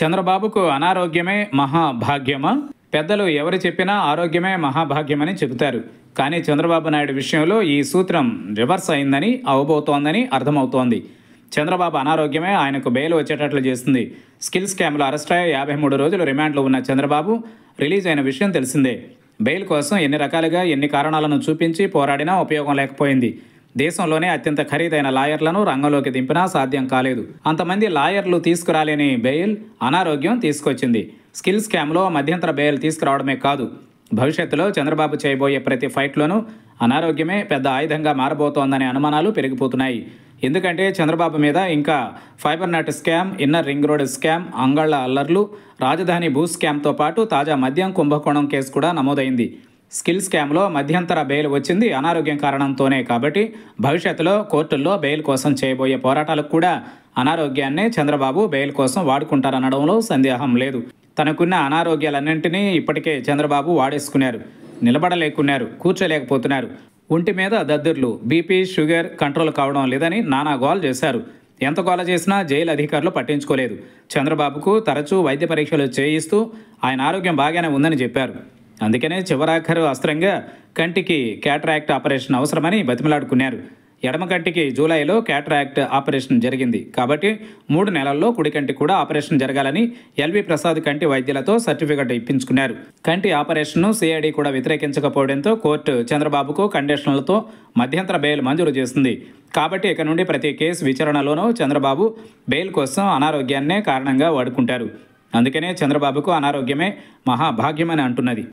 చంద్రబాబుకు అనారోగ్యమే మహాభాగ్యమా పెద్దలు ఎవరు చెప్పినా ఆరోగ్యమే మహాభాగ్యమని చెబుతారు కానీ చంద్రబాబు నాయుడు విషయంలో ఈ సూత్రం రివర్స్ అయిందని అవబోతోందని అర్థమవుతోంది చంద్రబాబు అనారోగ్యమే ఆయనకు బెయిల్ వచ్చేటట్లు చేస్తుంది స్కిల్ స్కామ్లో అరెస్ట్ అయ్యే యాభై మూడు రోజులు రిమాండ్లో ఉన్న చంద్రబాబు రిలీజ్ అయిన విషయం తెలిసిందే బెయిల్ కోసం ఎన్ని రకాలుగా ఎన్ని కారణాలను చూపించి పోరాడినా ఉపయోగం లేకపోయింది దేశంలోనే అత్యంత ఖరీదైన లాయర్లను రంగంలోకి దింపినా సాధ్యం కాలేదు అంతమంది లాయర్లు తీసుకురాలేని బెయిల్ అనారోగ్యం తీసుకొచ్చింది స్కిల్ స్కామ్లో మధ్యంతర బెయిల్ తీసుకురావడమే కాదు భవిష్యత్తులో చంద్రబాబు చేయబోయే ప్రతి ఫైట్లోనూ అనారోగ్యమే పెద్ద ఆయుధంగా మారబోతోందనే అనుమానాలు పెరిగిపోతున్నాయి ఎందుకంటే చంద్రబాబు మీద ఇంకా fiber net scam inner ring road scam అంగళ్ళ అల్లర్లు రాజధాని భూ స్కామ్తో పాటు తాజా మద్యం కుంభకోణం కేసు కూడా నమోదైంది స్కిల్ స్కామ్లో మధ్యంతర బెయిల్ వచ్చింది అనారోగ్యం కారణంతోనే కాబట్టి భవిష్యత్తులో కోర్టుల్లో బెయిల్ కోసం చేయబోయే పోరాటాలకు కూడా అనారోగ్యాన్ని చంద్రబాబు బెయిల్ కోసం వాడుకుంటారనడంలో సందేహం లేదు తనకున్న అనారోగ్యాలన్నింటినీ ఇప్పటికే చంద్రబాబు వాడేసుకున్నారు నిలబడలేకున్నారు కూర్చోలేకపోతున్నారు ఒంటి మీద దద్దుర్లు బీపీ షుగర్ కంట్రోల్ కావడం లేదని నానా గోల్ చేశారు ఎంత గోల చేసినా జైలు అధికారులు పట్టించుకోలేదు చంద్రబాబుకు తరచూ వైద్య పరీక్షలు చేయిస్తూ ఆయన ఆరోగ్యం బాగానే ఉందని చెప్పారు అందుకనే చివరాఖరు అస్త్రంగా కంటికి క్యాట్రాక్ట్ ఆపరేషన్ అవసరమని బతిమలాడుకున్నారు ఎడమ కంటికి జూలైలో క్యాట్రాక్ట్ ఆపరేషన్ జరిగింది కాబట్టి మూడు నెలల్లో కుడి కంటి కూడా ఆపరేషన్ జరగాలని ఎల్వి ప్రసాద్ కంటి వైద్యులతో సర్టిఫికెట్ ఇప్పించుకున్నారు కంటి ఆపరేషన్ను సిఐడి కూడా వ్యతిరేకించకపోవడంతో కోర్టు చంద్రబాబుకు కండిషన్లతో మధ్యంతర బెయిల్ మంజూరు చేసింది కాబట్టి ఇక నుండి ప్రతి కేసు విచారణలోనూ చంద్రబాబు బెయిల్ కోసం అనారోగ్యాన్నే కారణంగా వాడుకుంటారు అందుకనే చంద్రబాబుకు అనారోగ్యమే మహాభాగ్యమని అంటున్నది